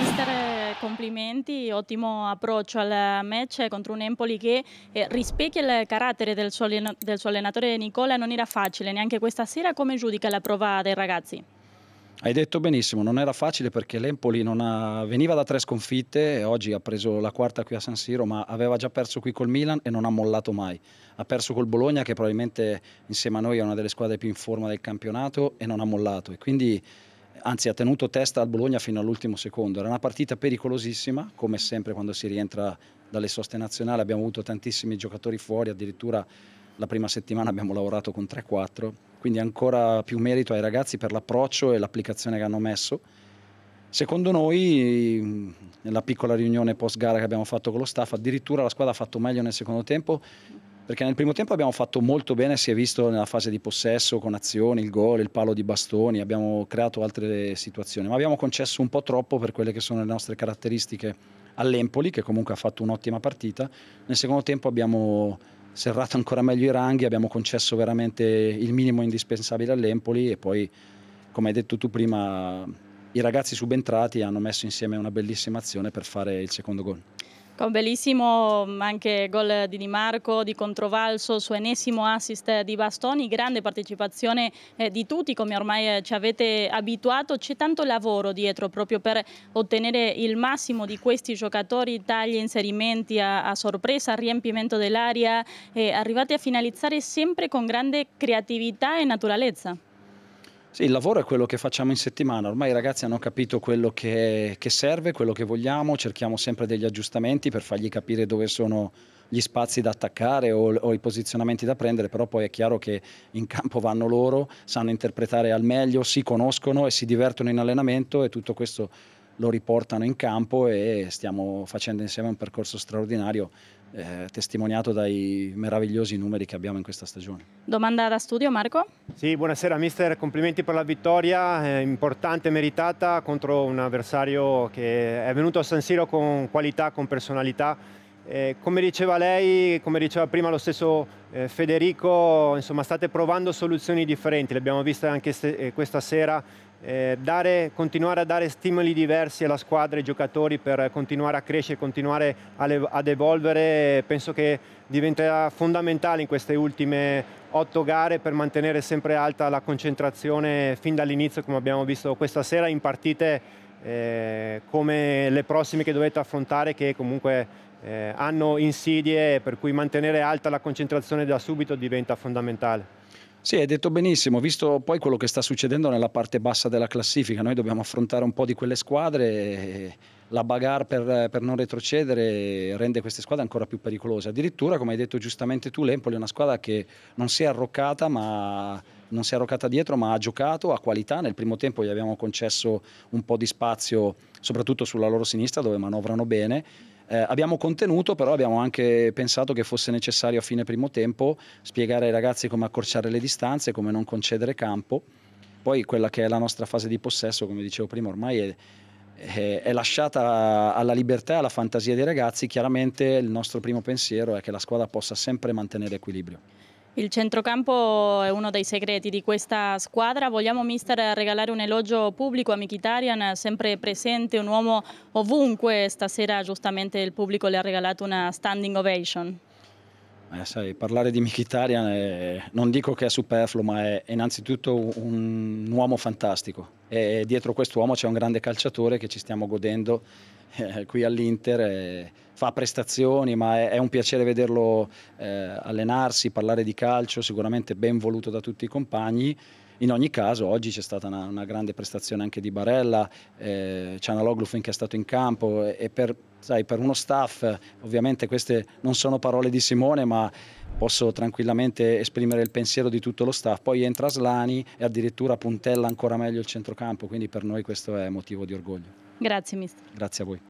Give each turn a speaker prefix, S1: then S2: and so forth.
S1: mister, complimenti, ottimo approccio al match contro un Empoli che eh, rispecchia il carattere del suo, del suo allenatore Nicola, non era facile neanche questa sera, come giudica la prova dei ragazzi?
S2: Hai detto benissimo, non era facile perché l'Empoli ha... veniva da tre sconfitte, oggi ha preso la quarta qui a San Siro, ma aveva già perso qui col Milan e non ha mollato mai. Ha perso col Bologna che probabilmente insieme a noi è una delle squadre più in forma del campionato e non ha mollato. E quindi anzi ha tenuto testa al Bologna fino all'ultimo secondo. Era una partita pericolosissima, come sempre quando si rientra dalle soste nazionali abbiamo avuto tantissimi giocatori fuori, addirittura la prima settimana abbiamo lavorato con 3-4, quindi ancora più merito ai ragazzi per l'approccio e l'applicazione che hanno messo. Secondo noi, nella piccola riunione post gara che abbiamo fatto con lo staff, addirittura la squadra ha fatto meglio nel secondo tempo perché nel primo tempo abbiamo fatto molto bene, si è visto nella fase di possesso con azioni, il gol, il palo di bastoni, abbiamo creato altre situazioni, ma abbiamo concesso un po' troppo per quelle che sono le nostre caratteristiche all'Empoli, che comunque ha fatto un'ottima partita. Nel secondo tempo abbiamo serrato ancora meglio i ranghi, abbiamo concesso veramente il minimo indispensabile all'Empoli e poi, come hai detto tu prima, i ragazzi subentrati hanno messo insieme una bellissima azione per fare il secondo gol.
S1: Con bellissimo mm, anche gol di Di Marco, di controvalso, suo ennesimo assist di Bastoni, grande partecipazione eh, di tutti come ormai eh, ci avete abituato, c'è tanto lavoro dietro proprio per ottenere il massimo di questi giocatori, tagli, inserimenti a, a sorpresa, riempimento dell'aria, eh, arrivati a finalizzare sempre con grande creatività e naturalezza.
S2: Sì, il lavoro è quello che facciamo in settimana, ormai i ragazzi hanno capito quello che, che, serve, quello che vogliamo, cerchiamo sempre degli aggiustamenti per fargli capire dove sono gli spazi da attaccare o, o, i posizionamenti da prendere, però poi è chiaro che in campo vanno loro, sanno interpretare al meglio, si conoscono e si divertono in allenamento e tutto questo lo riportano in campo e stiamo facendo insieme un percorso straordinario eh, testimoniato dai meravigliosi numeri che abbiamo in questa stagione.
S3: Domanda da studio Marco? Sì, buonasera mister, complimenti per la vittoria, eh, importante, meritata contro un avversario che è venuto a San Siro con qualità, con personalità. Eh, come diceva lei, come diceva prima lo stesso eh, Federico, insomma state provando soluzioni differenti, le abbiamo viste anche eh, questa sera eh, dare, continuare a dare stimoli diversi alla squadra e ai giocatori per continuare a crescere, continuare ad evolvere, penso che diventerà fondamentale in queste ultime otto gare per mantenere sempre alta la concentrazione fin dall'inizio, come abbiamo visto questa sera in partite eh, come le prossime che dovete affrontare che comunque eh, hanno insidie per cui mantenere alta la concentrazione da subito diventa fondamentale.
S2: Sì, hai detto benissimo, visto poi quello che sta succedendo nella parte bassa della classifica, noi dobbiamo affrontare un po' di quelle squadre, la bagarre per, per, non retrocedere rende queste squadre ancora più pericolose, addirittura come hai detto giustamente tu l'Empoli è una squadra che non si è arroccata, ma, si è arroccata dietro ma ha giocato, a qualità, nel primo tempo gli abbiamo concesso un po' di spazio soprattutto sulla loro sinistra dove manovrano bene eh, abbiamo contenuto, però abbiamo anche pensato che fosse necessario a fine primo tempo spiegare ai ragazzi come accorciare le distanze, come non concedere campo. Poi quella che è la nostra fase di possesso, come dicevo prima, ormai è è lasciata alla libertà e alla fantasia dei ragazzi, chiaramente il nostro primo pensiero è che la squadra possa sempre mantenere equilibrio.
S1: Il centrocampo è uno dei segreti di questa squadra, vogliamo mister regalare un elogio pubblico a Mkhitaryan, sempre presente, un uomo ovunque, stasera giustamente il pubblico le ha regalato una standing ovation.
S2: Eh, sai, parlare di Mkhitaryan è, non dico che è superfluo, ma è innanzitutto un uomo fantastico. E dietro quest'uomo c'è un grande calciatore che ci stiamo godendo eh, qui all'Inter. Eh, fa prestazioni, ma è, è un piacere vederlo eh, allenarsi, parlare di calcio, sicuramente ben voluto da tutti i compagni. In ogni caso, oggi c'è stata una, una grande prestazione anche di Barella, eh, Cianaloglu finché è stato in campo e, e per, Sai, per uno staff, ovviamente queste non sono parole di Simone, ma posso tranquillamente esprimere il pensiero di tutto lo staff. Poi entra Slani e addirittura puntella ancora meglio il centrocampo, quindi per noi questo è motivo
S3: di orgoglio. Grazie mister. Grazie a voi.